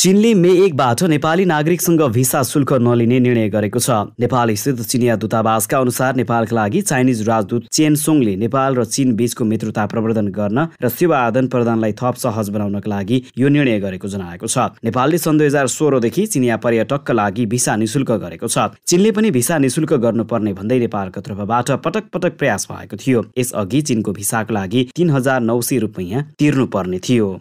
चीनले मे एकबाट नेपाली नागरिकसँग भिसा शुल्क नलिने निर्णय गरेको छ नेपाल स्थित चिनिया दूतावासका अनुसार नेपालका लागि चाइनिज राजदूत चेन सोङले नेपाल र चीन बीचको मित्रता प्रवर्धन गर्न र सेवा आदान प्रदानलाई थप सहज बनाउनका लागि यो निर्णय गरेको जनाएको छ नेपालले सन् दुई हजार सोह्रदेखि चिनिया पर्यटकका लागि भिसा निशुल्क गरेको छ चीनले पनि भिसा निशुल्क गर्नुपर्ने भन्दै नेपालको तर्फबाट पटक पटक प्रयास भएको थियो यसअघि चीनको भिसाको लागि तीन हजार नौ सय रुपियाँ तिर्नुपर्ने थियो